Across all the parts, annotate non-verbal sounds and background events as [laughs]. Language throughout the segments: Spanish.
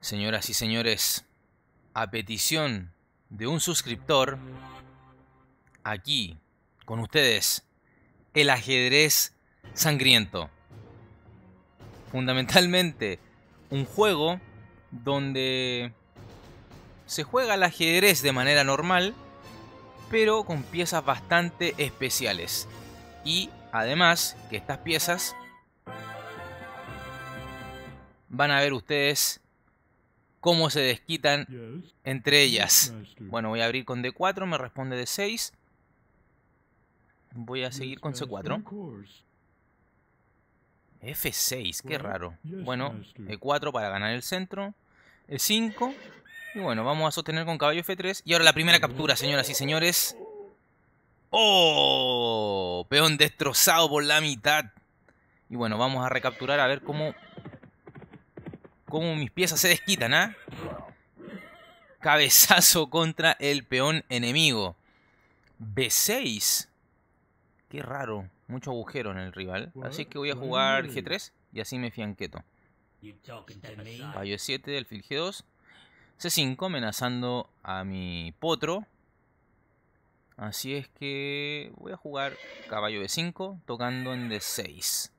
Señoras y señores, a petición de un suscriptor, aquí con ustedes, el ajedrez sangriento. Fundamentalmente, un juego donde se juega el ajedrez de manera normal, pero con piezas bastante especiales. Y además que estas piezas van a ver ustedes cómo se desquitan entre ellas. Bueno, voy a abrir con D4, me responde D6. Voy a seguir con C4. F6, qué raro. Bueno, E4 para ganar el centro. E5. Y bueno, vamos a sostener con caballo F3. Y ahora la primera captura, señoras y señores. ¡Oh! Peón destrozado por la mitad. Y bueno, vamos a recapturar a ver cómo Cómo mis piezas se desquitan, ¿ah? Cabezazo contra el peón enemigo. B6. Qué raro. Mucho agujero en el rival. Así que voy a jugar G3 y así me fianqueto. Caballo 7, alfil G2. C5 amenazando a mi potro. Así es que voy a jugar caballo b 5 tocando en D6.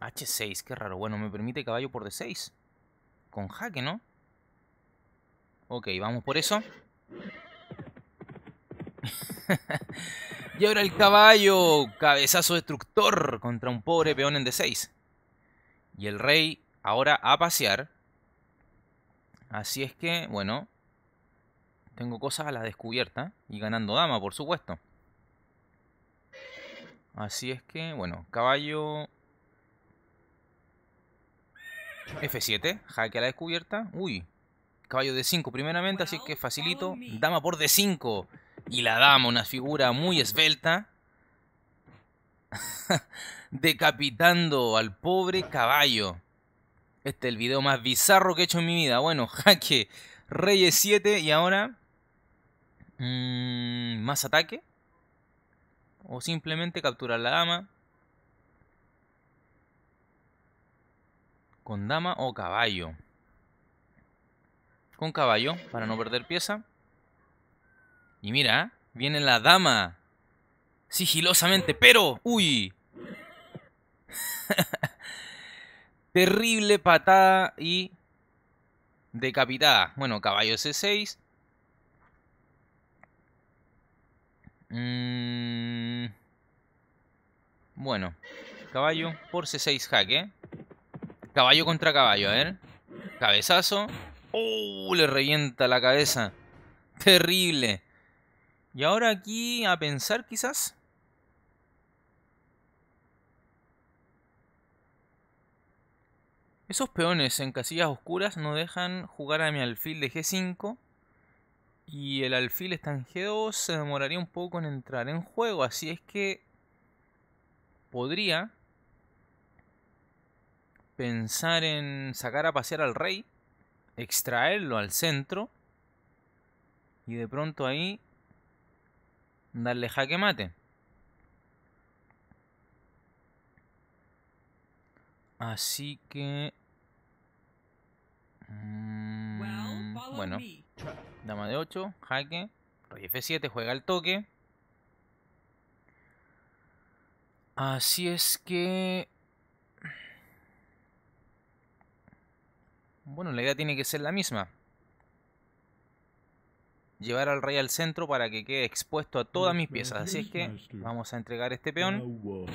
H6, qué raro. Bueno, me permite caballo por D6. Con jaque, ¿no? Ok, vamos por eso. [laughs] y ahora el caballo. Cabezazo destructor contra un pobre peón en D6. Y el rey ahora a pasear. Así es que, bueno. Tengo cosas a la descubierta. Y ganando dama, por supuesto. Así es que, bueno, caballo F7, jaque a la descubierta. Uy, caballo de 5 primeramente, así que facilito. Dama por D5. Y la dama, una figura muy esbelta. [laughs] Decapitando al pobre caballo. Este es el video más bizarro que he hecho en mi vida. Bueno, [laughs] jaque, reyes 7 y ahora... Mm, más ataque. O simplemente capturar la dama. Con dama o caballo. Con caballo, para no perder pieza. Y mira, viene la dama. Sigilosamente, pero... ¡Uy! [laughs] Terrible patada y decapitada. Bueno, caballo C6. E mm. Bueno, caballo por C6 jaque. Caballo contra caballo, a ver. Cabezazo. ¡Oh! Le revienta la cabeza. Terrible. Y ahora aquí a pensar quizás. Esos peones en casillas oscuras no dejan jugar a mi alfil de G5. Y el alfil está en G2. Se demoraría un poco en entrar en juego. Así es que... Podría pensar en sacar a pasear al rey, extraerlo al centro y de pronto ahí darle jaque mate. Así que... Mm, bueno, dama de 8, jaque, rey F7, juega el toque. Así es que Bueno, la idea tiene que ser la misma. Llevar al rey al centro para que quede expuesto a todas mis piezas. Así es que vamos a entregar este peón.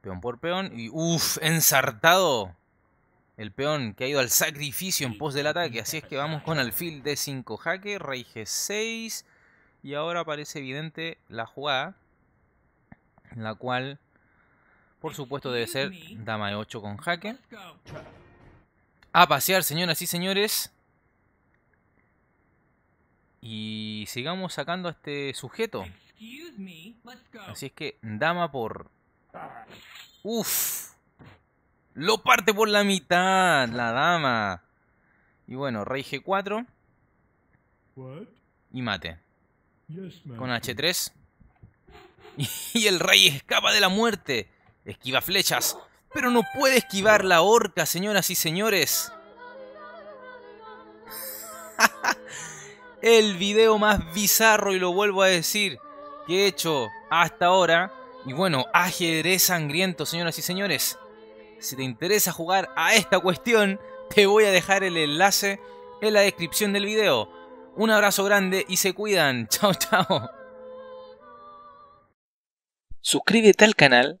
Peón por peón. Y uff, ensartado. El peón que ha ido al sacrificio en pos del ataque. Así es que vamos con alfil de 5 jaque. Rey G6. Y ahora parece evidente la jugada. La cual, por supuesto, debe ser dama E8 con jaque a pasear, señoras y señores. Y sigamos sacando a este sujeto. Así es que, dama por... Uf. Lo parte por la mitad, la dama. Y bueno, rey G4. Y mate. Con H3. [laughs] Y el rey escapa de la muerte. Esquiva flechas pero no puede esquivar la horca, señoras y señores. [laughs] El video más bizarro, y lo vuelvo a decir, que he hecho hasta ahora. Y bueno, ajedrez sangriento, señoras y señores. Si te interesa jugar a esta cuestión, te voy a dejar el enlace en la descripción del video. Un abrazo grande y se cuidan. [laughs] Chao, chao. Suscríbete al canal